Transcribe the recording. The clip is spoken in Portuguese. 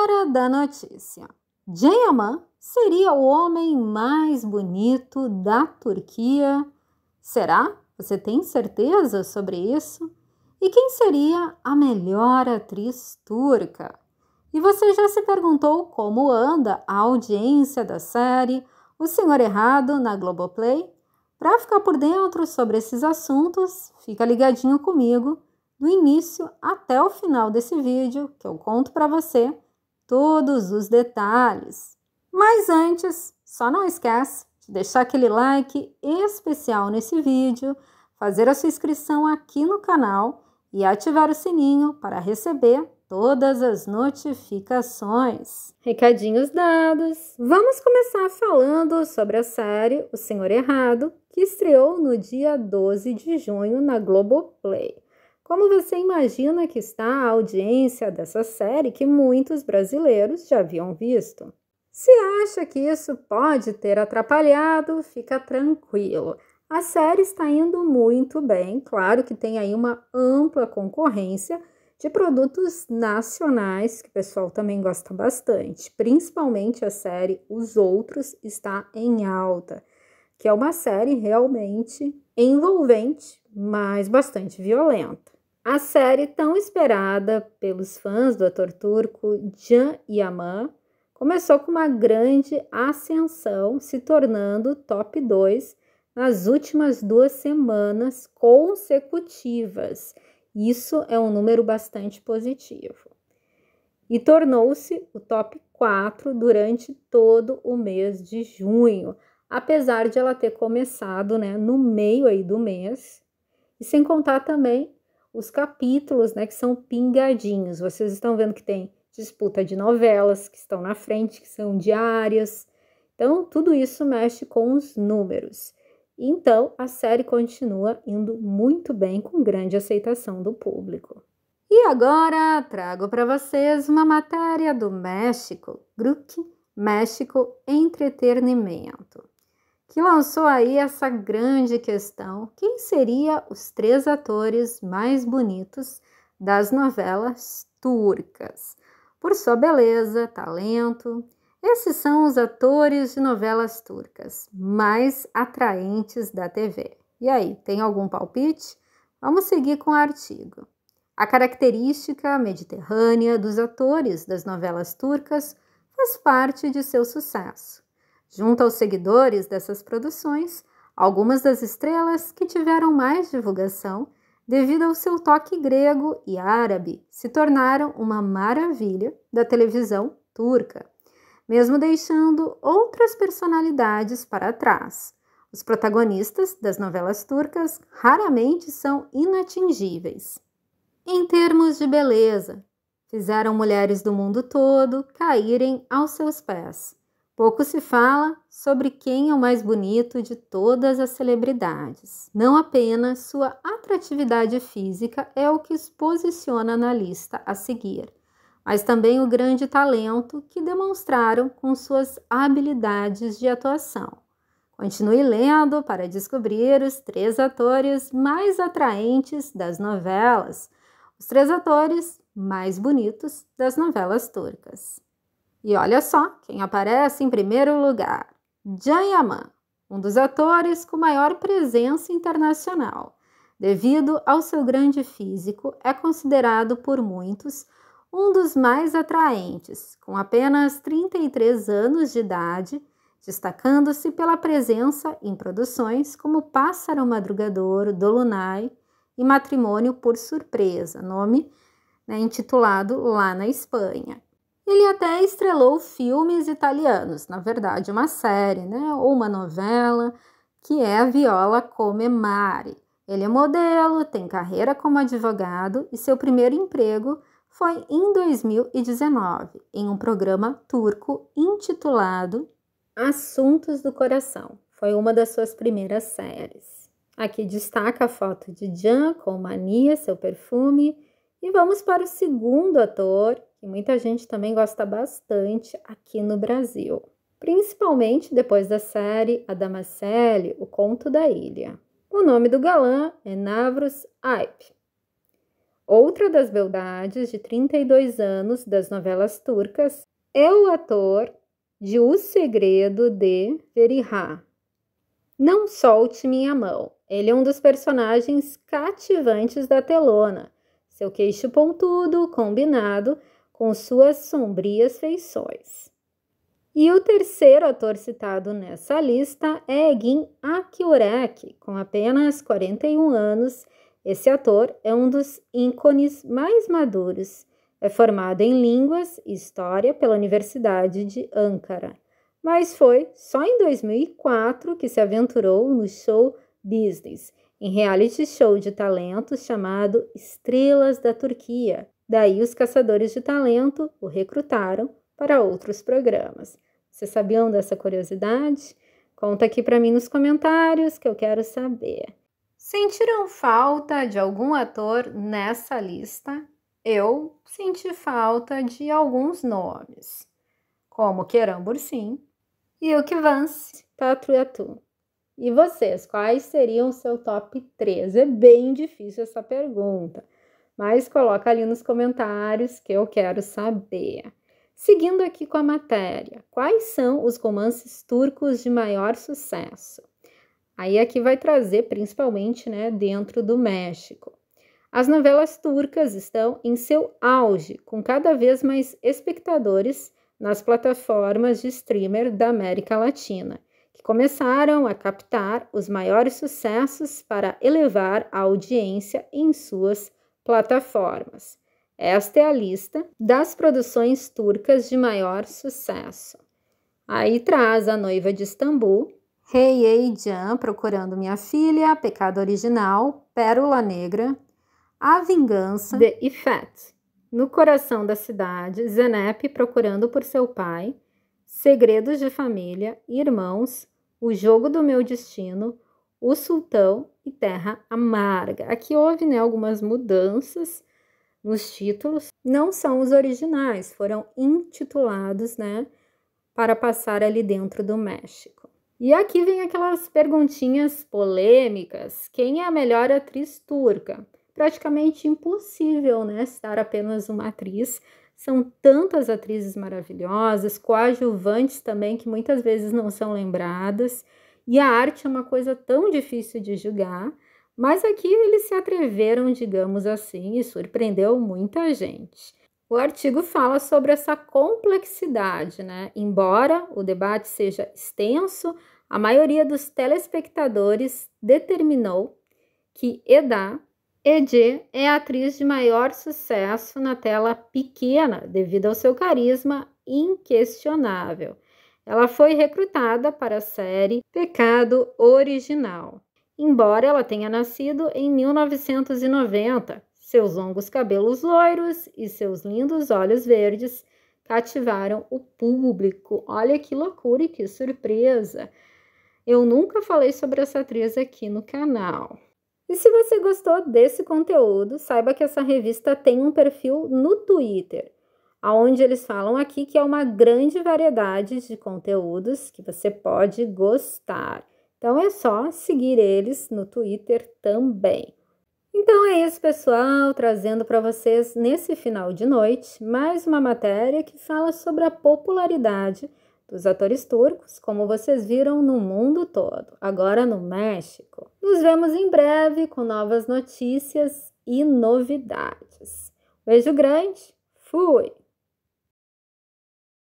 hora da notícia. Jayaman seria o homem mais bonito da Turquia. Será? Você tem certeza sobre isso? E quem seria a melhor atriz turca? E você já se perguntou como anda a audiência da série O Senhor Errado na Globoplay? Para ficar por dentro sobre esses assuntos, fica ligadinho comigo do início até o final desse vídeo que eu conto para você todos os detalhes. Mas antes, só não esquece de deixar aquele like especial nesse vídeo, fazer a sua inscrição aqui no canal e ativar o sininho para receber todas as notificações. Recadinhos dados. Vamos começar falando sobre a série O Senhor Errado, que estreou no dia 12 de junho na Globoplay. Como você imagina que está a audiência dessa série que muitos brasileiros já haviam visto? Se acha que isso pode ter atrapalhado, fica tranquilo. A série está indo muito bem, claro que tem aí uma ampla concorrência de produtos nacionais que o pessoal também gosta bastante. Principalmente a série Os Outros está em alta, que é uma série realmente envolvente, mas bastante violenta. A série tão esperada pelos fãs do ator turco Can Yaman começou com uma grande ascensão, se tornando top 2 nas últimas duas semanas consecutivas. Isso é um número bastante positivo. E tornou-se o top 4 durante todo o mês de junho, apesar de ela ter começado né, no meio aí do mês, e sem contar também os capítulos, né, que são pingadinhos. Vocês estão vendo que tem disputa de novelas que estão na frente, que são diárias. Então, tudo isso mexe com os números. Então, a série continua indo muito bem, com grande aceitação do público. E agora trago para vocês uma matéria do México, Grupo México Entretenimento que lançou aí essa grande questão: quem seria os três atores mais bonitos das novelas turcas? Por sua beleza, talento, esses são os atores de novelas turcas mais atraentes da TV. E aí, tem algum palpite? Vamos seguir com o artigo. A característica mediterrânea dos atores das novelas turcas faz parte de seu sucesso Junto aos seguidores dessas produções, algumas das estrelas que tiveram mais divulgação, devido ao seu toque grego e árabe, se tornaram uma maravilha da televisão turca, mesmo deixando outras personalidades para trás. Os protagonistas das novelas turcas raramente são inatingíveis. Em termos de beleza, fizeram mulheres do mundo todo caírem aos seus pés. Pouco se fala sobre quem é o mais bonito de todas as celebridades. Não apenas sua atratividade física é o que os posiciona na lista a seguir, mas também o grande talento que demonstraram com suas habilidades de atuação. Continue lendo para descobrir os três atores mais atraentes das novelas, os três atores mais bonitos das novelas turcas. E olha só quem aparece em primeiro lugar: Yaman, um dos atores com maior presença internacional. Devido ao seu grande físico, é considerado por muitos um dos mais atraentes, com apenas 33 anos de idade, destacando-se pela presença em produções como Pássaro Madrugador, Dolunay e Matrimônio por Surpresa, nome né, intitulado lá na Espanha. Ele até estrelou filmes italianos, na verdade, uma série, né, ou uma novela, que é a Viola Come Mare. Ele é modelo, tem carreira como advogado e seu primeiro emprego foi em 2019, em um programa turco intitulado Assuntos do Coração. Foi uma das suas primeiras séries. Aqui destaca a foto de Jean com Mania, seu perfume, e vamos para o segundo ator que muita gente também gosta bastante aqui no Brasil, principalmente depois da série A Damascene, O Conto da Ilha. O nome do galã é Navros Aip. Outra das beldades de 32 anos das novelas turcas é o ator de O Segredo de Ferihá. Não solte minha mão. Ele é um dos personagens cativantes da telona. Seu queixo pontudo, combinado, com suas sombrias feições. E o terceiro ator citado nessa lista é Egin Akiurek, com apenas 41 anos. Esse ator é um dos ícones mais maduros. É formado em Línguas e História pela Universidade de Ankara, mas foi só em 2004 que se aventurou no show business, em reality show de talentos chamado Estrelas da Turquia, Daí os caçadores de talento o recrutaram para outros programas. Vocês sabiam dessa curiosidade? Conta aqui para mim nos comentários que eu quero saber. Sentiram falta de algum ator nessa lista? Eu senti falta de alguns nomes, como Keram Bursin e o Vance Tatuatu. E vocês, quais seriam o seu top 3? É bem difícil essa pergunta mas coloca ali nos comentários que eu quero saber. Seguindo aqui com a matéria, quais são os romances turcos de maior sucesso? Aí aqui vai trazer principalmente, né, dentro do México. As novelas turcas estão em seu auge, com cada vez mais espectadores nas plataformas de streamer da América Latina, que começaram a captar os maiores sucessos para elevar a audiência em suas plataformas. Esta é a lista das produções turcas de maior sucesso. Aí traz A Noiva de Istambul, Rei hey, hey, Jan Procurando Minha Filha, Pecado Original, Pérola Negra, A Vingança, The Effect, No Coração da Cidade, Zenep Procurando por Seu Pai, Segredos de Família, Irmãos, O Jogo do Meu Destino, O Sultão e terra amarga. Aqui houve né, algumas mudanças nos títulos, não são os originais, foram intitulados né, para passar ali dentro do México. E aqui vem aquelas perguntinhas polêmicas: quem é a melhor atriz turca? Praticamente impossível, né? Citar apenas uma atriz. São tantas atrizes maravilhosas, coadjuvantes também, que muitas vezes não são lembradas. E a arte é uma coisa tão difícil de julgar, mas aqui eles se atreveram, digamos assim, e surpreendeu muita gente. O artigo fala sobre essa complexidade, né? Embora o debate seja extenso, a maioria dos telespectadores determinou que Eda, Edê, é a atriz de maior sucesso na tela pequena devido ao seu carisma inquestionável. Ela foi recrutada para a série Pecado Original. Embora ela tenha nascido em 1990, seus longos cabelos loiros e seus lindos olhos verdes cativaram o público. Olha que loucura e que surpresa! Eu nunca falei sobre essa atriz aqui no canal. E se você gostou desse conteúdo, saiba que essa revista tem um perfil no Twitter aonde eles falam aqui que é uma grande variedade de conteúdos que você pode gostar. Então é só seguir eles no Twitter também. Então é isso, pessoal, trazendo para vocês nesse final de noite mais uma matéria que fala sobre a popularidade dos atores turcos, como vocês viram no mundo todo, agora no México. Nos vemos em breve com novas notícias e novidades. Beijo grande, fui!